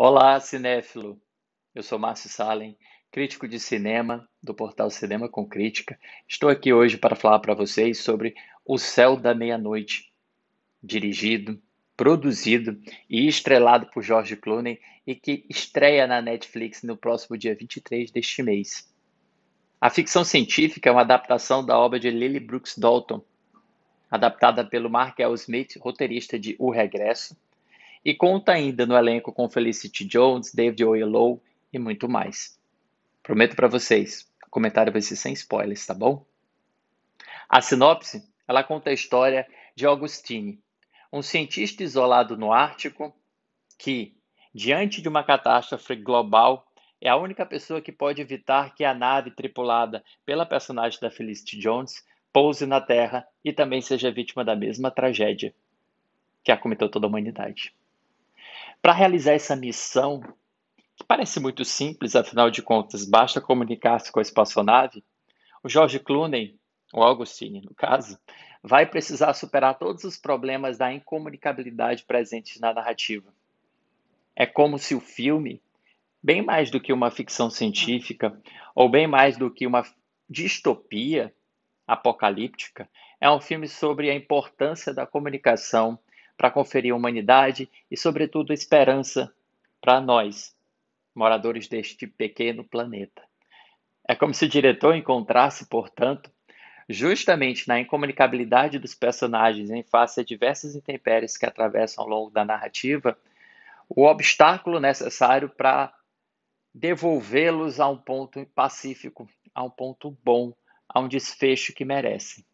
Olá, cinéfilo! Eu sou Márcio Salem, crítico de cinema do portal Cinema com Crítica. Estou aqui hoje para falar para vocês sobre O Céu da Meia-Noite, dirigido, produzido e estrelado por George Clooney e que estreia na Netflix no próximo dia 23 deste mês. A ficção científica é uma adaptação da obra de Lily Brooks Dalton, adaptada pelo Mark L. Smith, roteirista de O Regresso, e conta ainda no elenco com Felicity Jones, David Oyelowo e muito mais. Prometo para vocês, o comentário vai ser sem spoilers, tá bom? A sinopse, ela conta a história de Augustine, um cientista isolado no Ártico que, diante de uma catástrofe global, é a única pessoa que pode evitar que a nave tripulada pela personagem da Felicity Jones pouse na Terra e também seja vítima da mesma tragédia que acometeu toda a humanidade. Para realizar essa missão, que parece muito simples, afinal de contas, basta comunicar-se com a espaçonave, o George Clooney, o Augustine no caso, vai precisar superar todos os problemas da incomunicabilidade presentes na narrativa. É como se o filme, bem mais do que uma ficção científica, ou bem mais do que uma distopia apocalíptica, é um filme sobre a importância da comunicação para conferir humanidade e, sobretudo, esperança para nós, moradores deste pequeno planeta. É como se o diretor encontrasse, portanto, justamente na incomunicabilidade dos personagens em face a diversas intempéries que atravessam ao longo da narrativa, o obstáculo necessário para devolvê-los a um ponto pacífico, a um ponto bom, a um desfecho que merecem.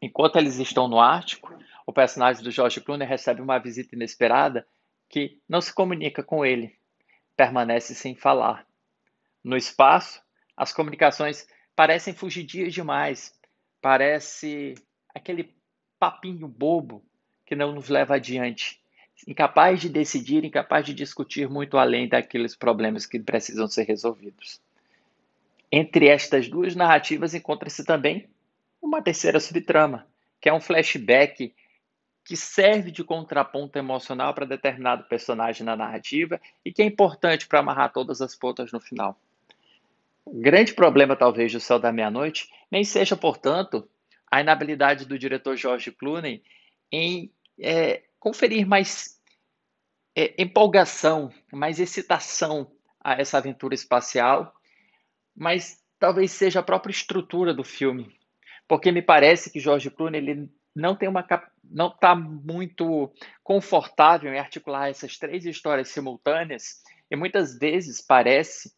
Enquanto eles estão no Ártico, o personagem do George Clooney recebe uma visita inesperada que não se comunica com ele, permanece sem falar. No espaço, as comunicações parecem fugidias demais, parece aquele papinho bobo que não nos leva adiante, incapaz de decidir, incapaz de discutir muito além daqueles problemas que precisam ser resolvidos. Entre estas duas narrativas encontra-se também uma terceira subtrama, que é um flashback que serve de contraponto emocional para determinado personagem na narrativa e que é importante para amarrar todas as pontas no final. O grande problema, talvez, do Céu da Meia-Noite nem seja, portanto, a inabilidade do diretor George Clooney em é, conferir mais é, empolgação, mais excitação a essa aventura espacial, mas talvez seja a própria estrutura do filme, porque me parece que George Clooney ele não tem uma capacidade não está muito confortável em articular essas três histórias simultâneas e muitas vezes parece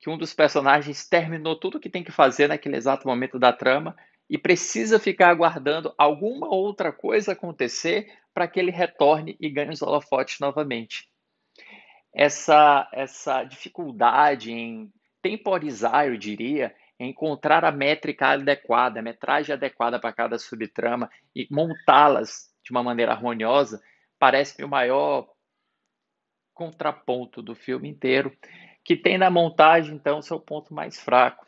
que um dos personagens terminou tudo o que tem que fazer naquele exato momento da trama e precisa ficar aguardando alguma outra coisa acontecer para que ele retorne e ganhe os holofotes novamente. Essa, essa dificuldade em temporizar, eu diria, é encontrar a métrica adequada, a metragem adequada para cada subtrama e montá-las de uma maneira harmoniosa, parece-me o maior contraponto do filme inteiro, que tem na montagem, então, seu ponto mais fraco.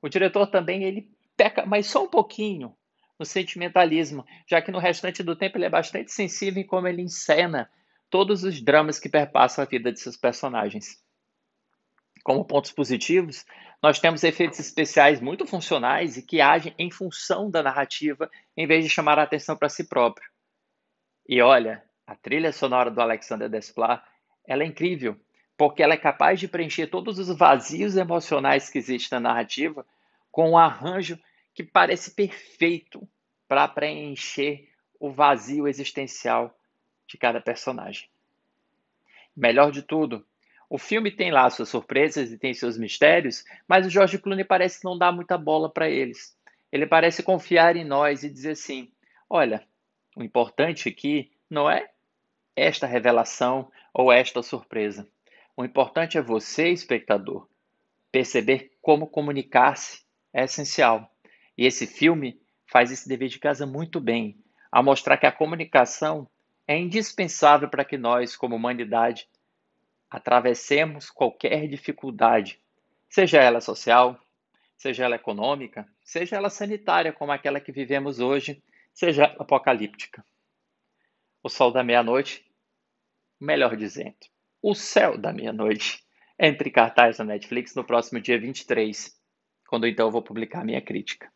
O diretor também, ele peca, mas só um pouquinho, no sentimentalismo, já que no restante do tempo ele é bastante sensível em como ele encena todos os dramas que perpassam a vida de seus personagens como pontos positivos, nós temos efeitos especiais muito funcionais e que agem em função da narrativa, em vez de chamar a atenção para si próprio. E olha, a trilha sonora do Alexander Desplat, ela é incrível, porque ela é capaz de preencher todos os vazios emocionais que existem na narrativa com um arranjo que parece perfeito para preencher o vazio existencial de cada personagem. Melhor de tudo, o filme tem lá suas surpresas e tem seus mistérios, mas o George Clooney parece não dar muita bola para eles. Ele parece confiar em nós e dizer assim: olha, o importante aqui não é esta revelação ou esta surpresa. O importante é você, espectador, perceber como comunicar-se é essencial. E esse filme faz esse dever de casa muito bem, a mostrar que a comunicação é indispensável para que nós, como humanidade, atravessemos qualquer dificuldade, seja ela social, seja ela econômica, seja ela sanitária, como aquela que vivemos hoje, seja apocalíptica. O sol da meia-noite, melhor dizendo, o céu da meia-noite, entre cartaz na Netflix no próximo dia 23, quando então eu vou publicar minha crítica.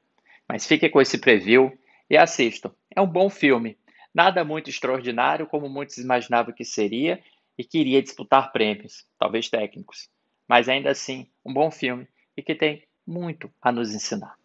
Mas fique com esse preview e assistam. É um bom filme. Nada muito extraordinário, como muitos imaginavam que seria, e queria disputar prêmios, talvez técnicos, mas ainda assim um bom filme e que tem muito a nos ensinar.